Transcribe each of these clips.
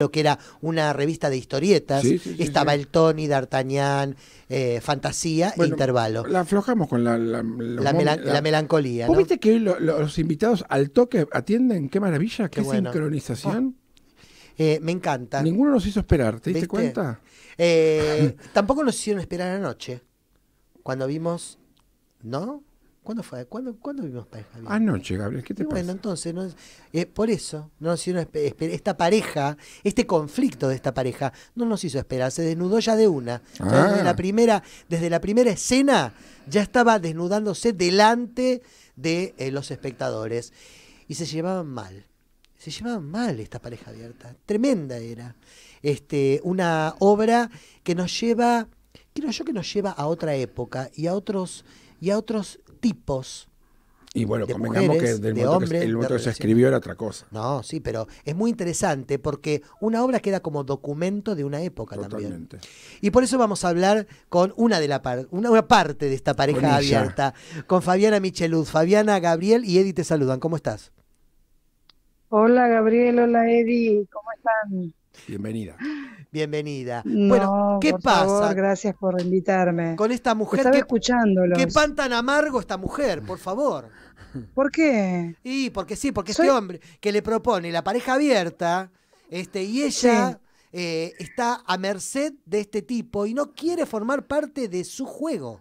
lo que era una revista de historietas, estaba el Tony, D'Artagnan, eh, Fantasía e Intervalo. La aflojamos con la, melancolía. viste que hoy los invitados al toque atienden? ¡Qué maravilla! ¡Qué, sincronización! Ah. Eh, me encanta. Ninguno nos hizo esperar, ¿te diste cuenta? Eh, tampoco nos hicieron esperar anoche, cuando vimos, ¿no? ¿Cuándo fue? ¿Cuándo, vimos pareja? Ah, Anoche, Gabriel, ¿qué te Bueno, entonces, no, eh, por eso, no, si esta pareja, este conflicto de esta pareja, no nos hizo esperar, se desnudó ya de una. desde, ah. la primera, desde la primera escena ya estaba desnudándose delante de eh, los espectadores. Y se llevaban mal, se llevaban mal esta pareja abierta, tremenda era. Este, una obra que nos lleva, creo yo que nos lleva a otra época y a otros, y a otros tipos. Y bueno, de convengamos que el momento que se escribió era otra cosa. No, sí, pero es muy interesante porque una obra queda como documento de una época también. Y por eso vamos a hablar con una de la una, parte de esta pareja abierta, con Fabiana Micheluz, Fabiana, Gabriel y Eddie te saludan. ¿Cómo estás? Hola Gabriel, hola Eddie, ¿cómo están? Bienvenida. Bienvenida. bueno, ¿qué pasa? gracias por invitarme. Con esta mujer. Estaba que, escuchándolos. Qué pan tan amargo esta mujer, por favor. ¿Por qué? Y porque sí, porque este hombre que le propone la pareja abierta, este, y ella eh, está a merced de este tipo y no quiere formar parte de su juego.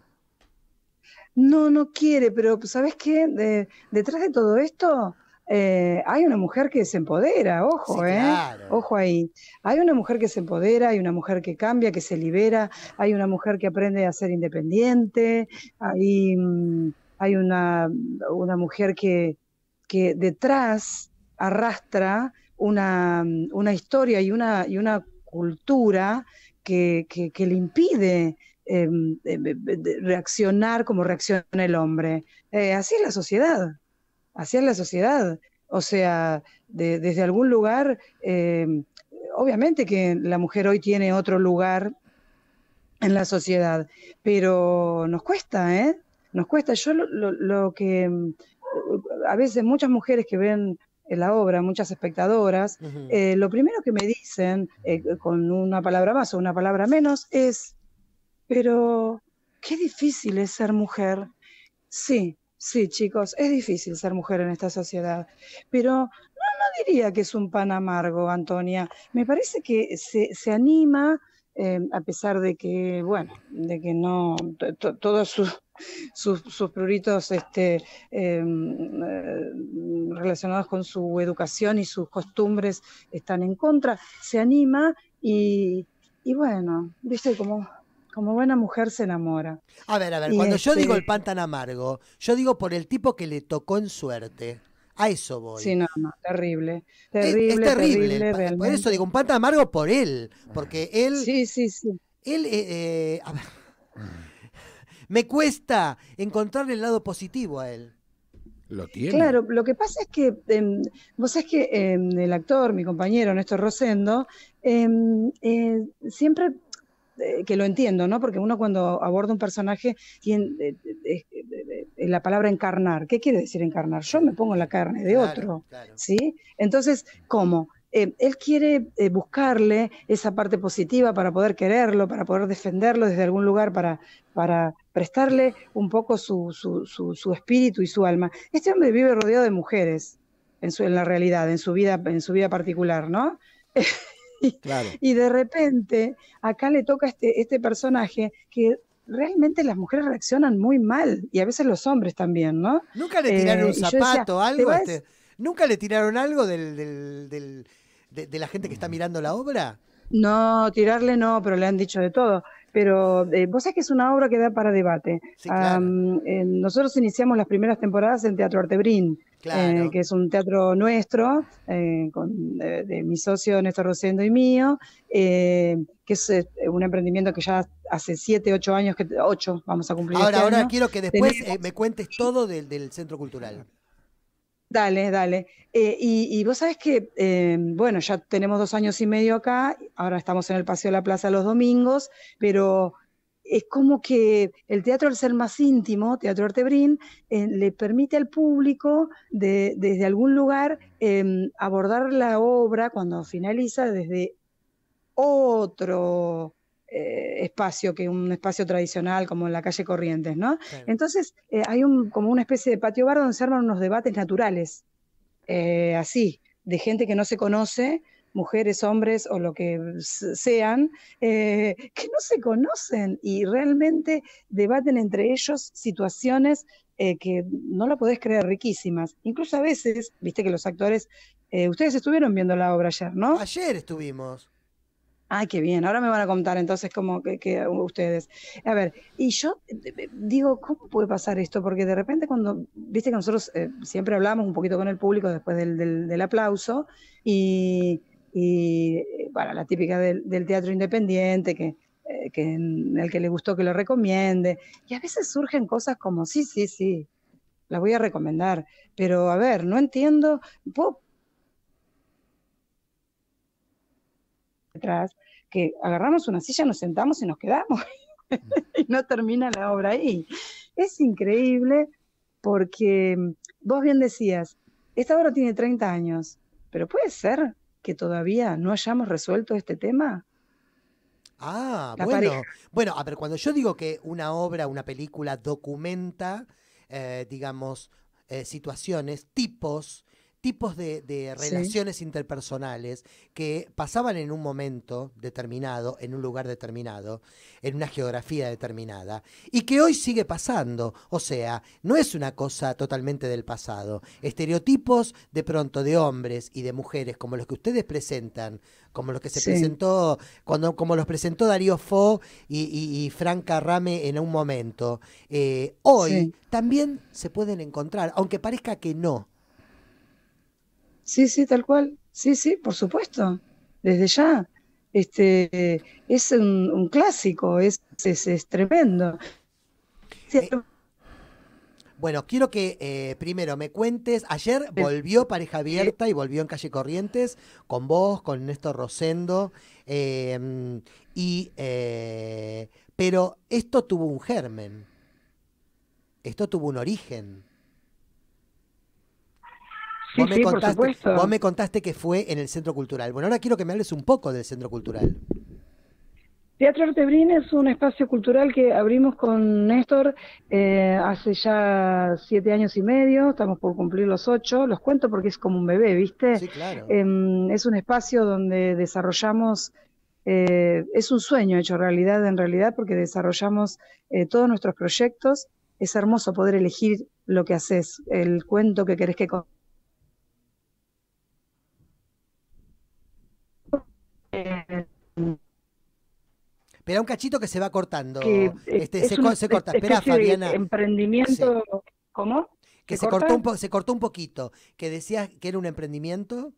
No, no quiere, pero ¿sabes qué? detrás de todo esto eh, hay una mujer que se empodera, ojo, eh, ojo ahí. Hay una mujer que se empodera, hay una mujer que cambia, que se libera, hay una mujer que aprende a ser independiente, hay, mm, hay una, mujer que, detrás arrastra mm, una, historia y una, y una cultura que, le impide em, em, em, reaccionar como reacciona el hombre. Eh, así es la sociedad, así es la sociedad. O sea, desde algún lugar, eh, obviamente que la mujer hoy tiene otro lugar en la sociedad, pero nos cuesta, ¿eh? Nos cuesta. Yo lo, que mm, a veces muchas mujeres que ven la obra, muchas espectadoras, eh, lo primero que me dicen, eh, con una palabra más o una palabra menos, es, pero qué difícil es ser mujer. Sí, Sí, chicos, es difícil ser mujer en esta sociedad, pero no, diría que es un pan amargo, Antonia. Me parece que se, anima, eh, a pesar de que, bueno, de que no, todos sus, sus, sus pruritos este, em, eh, relacionados con su educación y sus costumbres están en contra, se anima y, y bueno, viste como como buena mujer se enamora. A ver, a ver, cuando yo digo este el pan amargo, yo digo por el tipo que le tocó en suerte. A eso voy. Sí, no, no, terrible. Terrible, es, terrible. Por eso digo, un pan amargo por él. Porque él. Sí, sí, sí. Él. Eh, eh, a ver, me cuesta encontrar el lado positivo a él. Lo tiene. Claro, lo que pasa es que, em, vos sabés que em, el actor, mi compañero Néstor Rosendo, em, eh, siempre eh, que lo entiendo, ¿no? Porque uno cuando aborda un personaje tiene eh, eh, la palabra encarnar. ¿Qué quiere decir encarnar? Yo me pongo la carne de otro, ¿sí? Entonces, ¿cómo? él quiere buscarle esa parte positiva para poder quererlo, para poder defenderlo desde algún lugar, para, para prestarle un poco su, su, espíritu y su alma. Este hombre vive rodeado de mujeres en, su, en la realidad, en su vida, en su vida particular, ¿no? Y de repente, acá le toca este, este personaje que realmente las mujeres reaccionan muy mal y a veces los hombres también, ¿no? Nunca le tiraron un eh, zapato, algo. Este-". ¿Nunca le tiraron algo del, del, de la gente que está mirando la obra? No, tirarle no, pero le han dicho de todo pero eh, vos sabés que es una obra que da para debate. Eh, nosotros iniciamos las primeras temporadas en Teatro Artebrín, eh, que es un teatro nuestro, con, de, mi socio Néstor Rosendo y mío, que es un emprendimiento que ya hace siete, ocho años, que ocho vamos a cumplir. Ahora, este ahora quiero que después me cuentes todo del Centro Cultural. Dale, dale. Eh, y, vos sabés que, eh, bueno, ya tenemos dos años y medio acá, ahora estamos en el Paseo de la Plaza los domingos, pero es como que el teatro al ser más íntimo, Teatro Artebrín, eh, le permite al público desde algún lugar abordar la obra cuando finaliza desde otro eh, espacio que un espacio tradicional como en la calle Corrientes, ¿no? Entonces eh, hay un, como una especie de patio bar donde se arman unos debates naturales, eh, así, de gente que no se conoce, mujeres, hombres o lo que sean, que no se conocen y realmente debaten entre ellos situaciones que no lo podés creer riquísimas. Incluso a veces, viste que los actores, ustedes estuvieron viendo la obra ayer, ¿no? Ayer estuvimos. Ay, qué bien, ahora me van a contar entonces cómo que, ustedes. A ver, y yo digo, ¿cómo puede pasar esto? Porque de repente cuando, viste que nosotros eh, siempre hablamos un poquito con el público después del, aplauso y, y, eh, bueno, la típica del, teatro independiente, que, eh, que en el que le gustó que lo recomiende. Y a veces surgen cosas como, sí, sí, sí, la voy a recomendar, pero a ver, no entiendo, atrás, que agarramos una silla, nos sentamos y nos quedamos. y no termina la obra ahí. Es increíble porque mm, vos bien decías, esta obra tiene 30 años, pero puede ser que todavía no hayamos resuelto este tema. Ah, bueno. Bueno, a ver, cuando yo digo que una obra, una película documenta, eh, digamos, eh, situaciones, tipos, tipos de, relaciones interpersonales que pasaban en un momento determinado, en un lugar determinado, en una geografía determinada, y que hoy sigue pasando. O sea, no es una cosa totalmente del pasado. Estereotipos de pronto de hombres y de mujeres, como los que ustedes presentan, como los que se presentó, cuando, como los presentó Darío Fo y, Franca Rame en un momento, eh, hoy también se pueden encontrar, aunque parezca que no. Sí, sí, tal cual. Sí, sí, por supuesto. Desde ya. Este, es un, clásico, es, es, tremendo. Eh, bueno, quiero que eh, primero me cuentes, ayer volvió Pareja Abierta y volvió en Calle Corrientes con vos, con Néstor Rosendo, em, y, eh, pero esto tuvo un germen, esto tuvo un origen vos, me contaste, que fue en el Centro Cultural. Bueno, ahora quiero que me hables un poco del Centro Cultural. Teatro Artebrín es un espacio cultural que abrimos con Néstor eh, hace ya siete años y medio, estamos por cumplir los ocho, los cuento porque es como un bebé, ¿viste? Sí, claro. Em, es un espacio donde desarrollamos, eh, es un sueño hecho realidad en realidad porque desarrollamos eh, todos nuestros proyectos, es hermoso poder elegir lo que haces, el cuento que querés que era un cachito que se va cortando. Eh, este, se, un, se, corta. Espera, Fabiana. Emprendimiento, ¿cómo? Que se, cortó, un se cortó un poquito. Que decías que era un emprendimiento.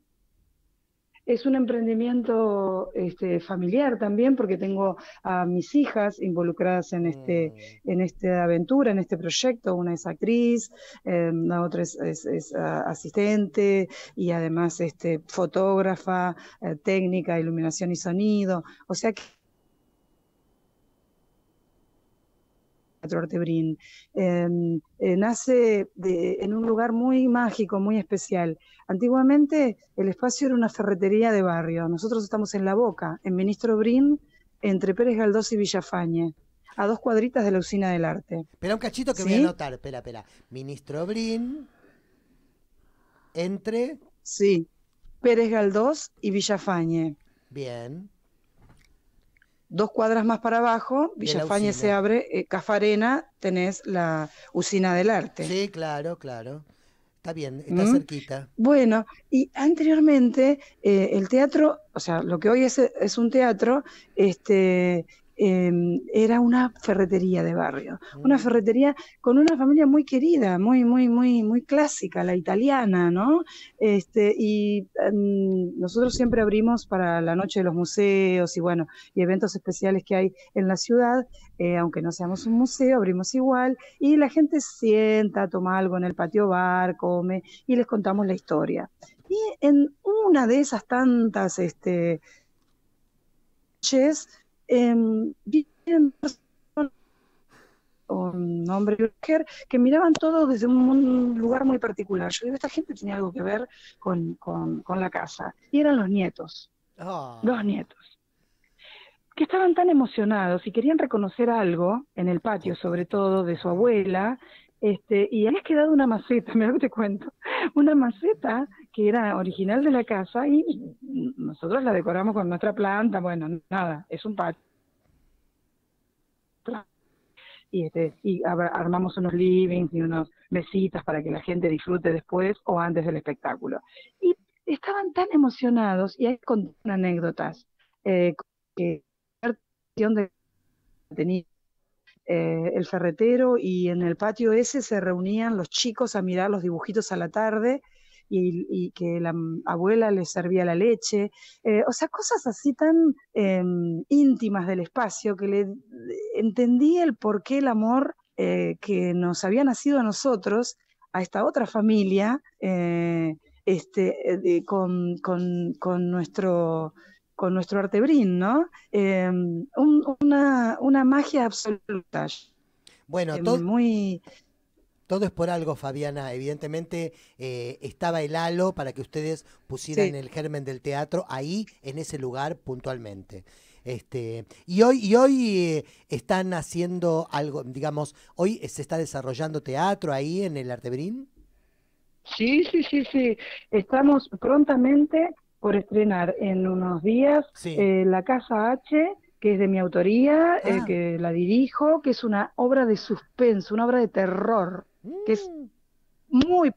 Es un emprendimiento este, familiar también, porque tengo a mis hijas involucradas en este, mm. en esta aventura, en este proyecto. Una es actriz, em, la otra es, ah, asistente y además este, fotógrafa, eh, técnica, iluminación y sonido. O sea que Em, eh, nace en un lugar muy mágico, muy especial. Antiguamente el espacio era una ferretería de barrio. Nosotros estamos en La Boca, en Ministro Brin, entre Pérez Galdós y Villafañe a dos cuadritas de la usina del arte. Pero un cachito que voy a anotar, espera, espera. Ministro Brin, entre... Sí, Pérez Galdós y Villafañe. Bien. Dos cuadras más para abajo, Villafañe se abre, eh, Cafarena, tenés la usina del arte. Sí, claro, claro. Está bien, está ¿Mm? cerquita. Bueno, y anteriormente eh, el teatro, o sea, lo que hoy es, es un teatro, este, Em, era una ferretería de barrio, una mm. ferretería con una familia muy querida, muy, muy, muy, muy clásica, la italiana, ¿no? Este, y em, nosotros siempre abrimos para la noche de los museos y bueno, y eventos especiales que hay en la ciudad, eh, aunque no seamos un museo, abrimos igual, y la gente sienta, toma algo en el patio bar, come, y les contamos la historia. Y en una de esas tantas, este, eh, un hombre y mujer, que miraban todo desde un, lugar muy particular. Yo digo, esta gente tenía algo que ver con, con, la casa. Y eran los nietos. Ah. dos Los nietos. Que estaban tan emocionados y querían reconocer algo, en el patio sobre todo, de su abuela, este, y había quedado una maceta, me que te cuento, una maceta que era original de la casa y nosotros la decoramos con nuestra planta, bueno, nada, es un patio. Y, este, y armamos unos livings y unas mesitas para que la gente disfrute después o antes del espectáculo. Y estaban tan emocionados, y hay con anécdotas, eh, que tenía eh, el ferretero y en el patio ese se reunían los chicos a mirar los dibujitos a la tarde y, que la abuela les servía la leche, eh, o sea, cosas así tan em, íntimas del espacio que le entendí el por qué el amor eh, que nos había nacido a nosotros, a esta otra familia, este, con, con, con nuestro con nuestro artebrín, ¿no? Em, una, magia absoluta. Bueno, em, todo, es por algo, Fabiana. Evidentemente eh, estaba el halo para que ustedes pusieran el germen del teatro ahí, en ese lugar, puntualmente. Este, y hoy, y hoy eh, están haciendo algo, digamos, hoy se está desarrollando teatro ahí en el Artebrín. Sí, sí, sí, sí. Estamos prontamente por estrenar en unos días eh, La Casa H, que es de mi autoría, eh, ah. que la dirijo, que es una obra de suspenso, una obra de terror, que es mm. muy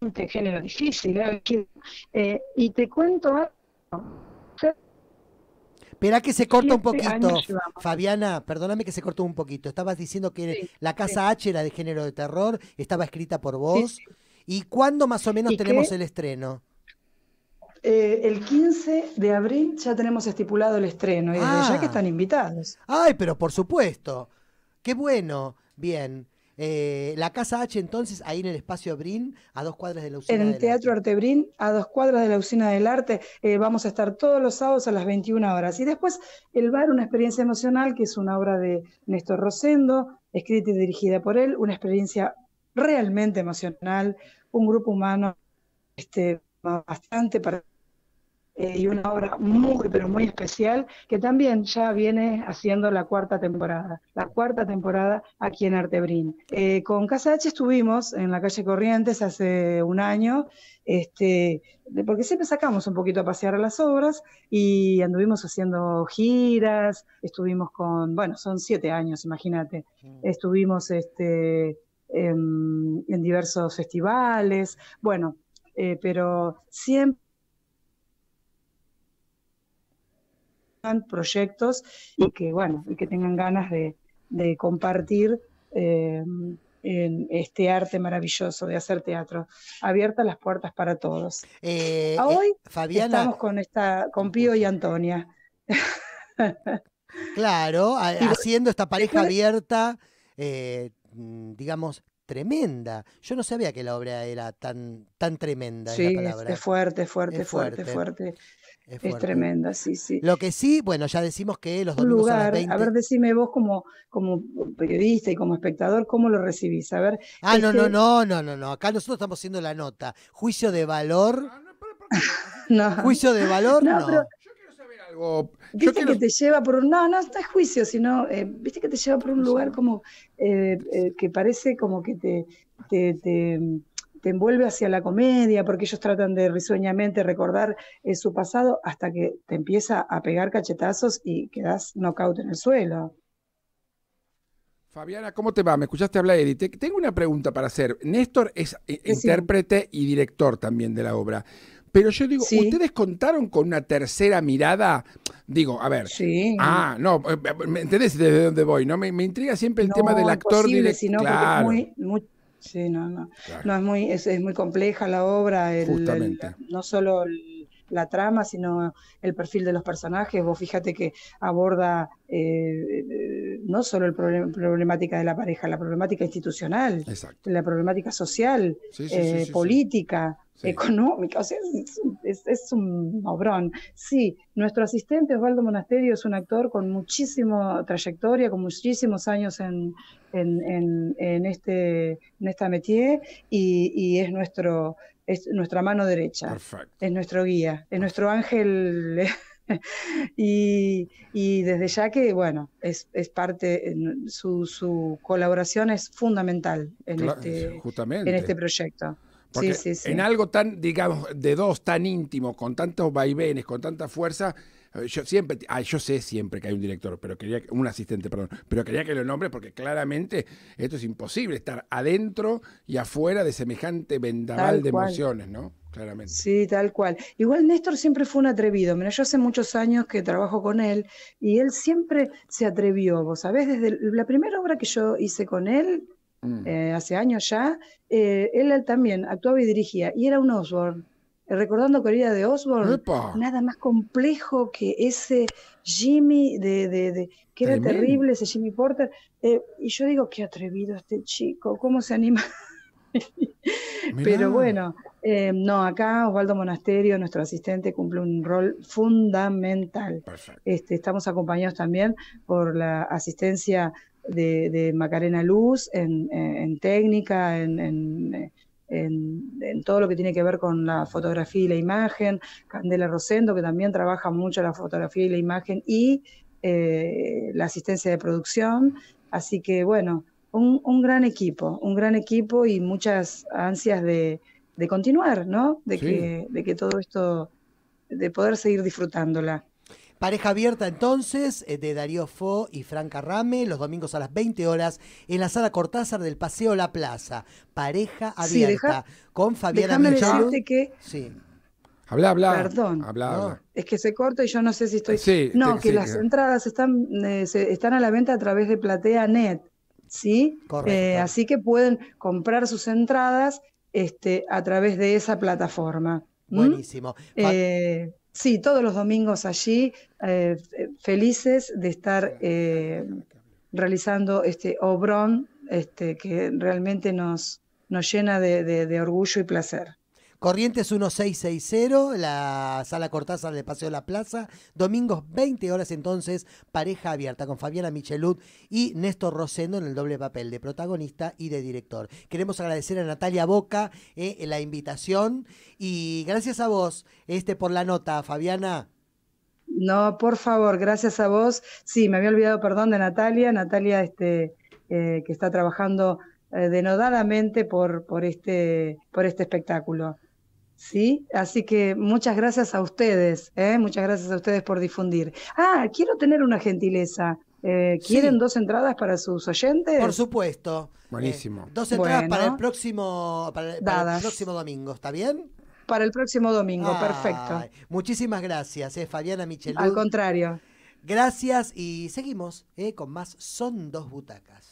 de género difícil. ¿eh? y te cuento algo Espera que se corta un poquito. Fabiana, perdóname que se cortó un poquito. Estabas diciendo que la Casa H era de género de terror, estaba escrita por vos. ¿Y cuándo más o menos tenemos el estreno? Eh, el 15 de abril ya tenemos estipulado el estreno y ya que ah. están invitados. Ay, pero por supuesto. Qué bueno. Bien. Eh, la Casa H, entonces, ahí en el espacio Brin, a dos cuadras de la usina. En el Teatro Arte. Brin, a dos cuadras de la usina del arte. Eh, vamos a estar todos los sábados a las 21 horas. Y después, El Bar, una experiencia emocional, que es una obra de Néstor Rosendo, escrita y dirigida por él, una experiencia realmente emocional, un grupo humano este, bastante para eh, y una obra muy, pero muy especial, que también ya viene haciendo la cuarta temporada, la cuarta temporada aquí en Artebrín. Eh, con Casa H estuvimos en la calle Corrientes hace un año, este, porque siempre sacamos un poquito a pasear las obras y anduvimos haciendo giras, estuvimos con, bueno, son siete años, imagínate, estuvimos este, en, diversos festivales, bueno, eh, pero siempre proyectos y mm. que, bueno, y que tengan ganas de, compartir em, en este arte maravilloso de hacer teatro. abierta las puertas para todos. Eh, eh, hoy estamos con, esta, con Pío y Antonia. Claro, haciendo esta pareja abierta, eh, mm, digamos, tremenda. Yo no sabía que la obra era tan, tan tremenda. Sí, es, fuerte, fuerte, fuerte, fuerte, fuerte, es, tremendo, tremenda, sí, sí. Lo que sí, bueno, ya decimos que los domingos lugar, a A ver, decime vos como, como periodista y como espectador, ¿cómo lo recibís? A ver... Ah, no, no, no, no, no, no. Acá nosotros estamos haciendo la nota. Juicio de valor... Ah, no. Juicio de valor, no. quiero saber algo. Viste que te lleva por un. No, no, no es juicio, sino. Eh, viste que te lleva por un lugar como. Eh, eh, que parece como que te te envuelve hacia la comedia, porque ellos tratan de risueñamente recordar eh, su pasado hasta que te empieza a pegar cachetazos y quedas knockout en el suelo. Fabiana, ¿cómo te va? Me escuchaste hablar, Edith. Tengo una pregunta para hacer. Néstor es eh, intérprete y director también de la obra. Pero yo digo, ¿ustedes contaron con una tercera mirada? Digo, a ver. Sí. Ah, no, eh, ¿me entendés desde dónde voy? ¿no? Me, intriga siempre el tema del actor sino muy Sí, no, no. No, es muy, es, es, muy compleja la obra, no solo la trama, sino el perfil de los personajes. Vos fíjate que aborda eh, no solo el problemática de la pareja, la problemática institucional, la problemática social, eh, política económica, o sea, es, un obrón. Sí, nuestro asistente Osvaldo Monasterio es un actor con muchísima trayectoria, con muchísimos años en, en, este, en esta métier y, es nuestro es nuestra mano derecha, Perfecto. es nuestro guía, es nuestro ángel. y, desde ya que, bueno, es, es parte, su, su, colaboración es fundamental en, este, en este proyecto en algo tan, digamos, de dos, tan íntimo, con tantos vaivenes, con tanta fuerza, eh, yo siempre, ah, yo sé siempre que hay un director, pero quería, un asistente, perdón, pero quería que lo nombre porque claramente esto es imposible, estar adentro y afuera de semejante vendaval de emociones, ¿no? Claramente. Sí, tal cual. Igual Néstor siempre fue un atrevido. Mira, yo hace muchos años que trabajo con él y él siempre se atrevió, vos sabés, desde la primera obra que yo hice con él, Mm. Eh, hace años ya, eh, él también actuaba y dirigía, y era un Osborne. Eh, recordando era de Osborne, nada más complejo que ese Jimmy de, que era terrible, ese Jimmy Porter. y yo digo, qué atrevido este chico, cómo se anima. Pero bueno, no, acá Osvaldo Monasterio, nuestro asistente, cumple un rol fundamental. Este, estamos acompañados también por la asistencia de, Macarena Luz en, técnica, en, todo lo que tiene que ver con la fotografía y la imagen, Candela Rosendo, que también trabaja mucho la fotografía y la imagen, y eh, la asistencia de producción. Así que bueno, un, gran equipo, un gran equipo y muchas ansias de, continuar, ¿no? De, que, de que todo esto, de poder seguir disfrutándola. Pareja abierta entonces eh, de Darío Fo y Franca Rame, los domingos a las 20 horas en la sala Cortázar del Paseo La Plaza. Pareja abierta sí, con Fabiana que sí. Habla, habla. Perdón. Habla, Es que se corta y yo no sé si estoy. no, que las entradas están, eh, están a la venta a través de PlateaNet, ¿sí? Correcto. Eh, así que pueden comprar sus entradas este, a través de esa plataforma. ¿Mm? Buenísimo. Sí, todos los domingos allí, eh, felices de estar eh, realizando este obrón este, que realmente nos, nos llena de orgullo y placer. Corrientes 1660, la sala Cortázar del Paseo de la Plaza. Domingos 20 horas entonces, pareja abierta con Fabiana Michelud y Néstor Rosendo en el doble papel de protagonista y de director. Queremos agradecer a Natalia Boca eh, la invitación y gracias a vos este, por la nota, Fabiana. No, por favor, gracias a vos. Sí, me había olvidado, perdón, de Natalia. Natalia, este, eh, que está trabajando eh, denodadamente por, por, este, por este espectáculo. ¿sí? Así que muchas gracias a ustedes, ¿eh? muchas gracias a ustedes por difundir. Ah, quiero tener una gentileza. Eh, ¿Quieren dos entradas para sus oyentes? Por supuesto. Eh, Buenísimo. dos entradas para el próximo, próximo domingo, ¿está bien? Para el próximo domingo, perfecto. Muchísimas gracias, Fabiana Michelú Al contrario. Gracias y seguimos con más Son dos butacas.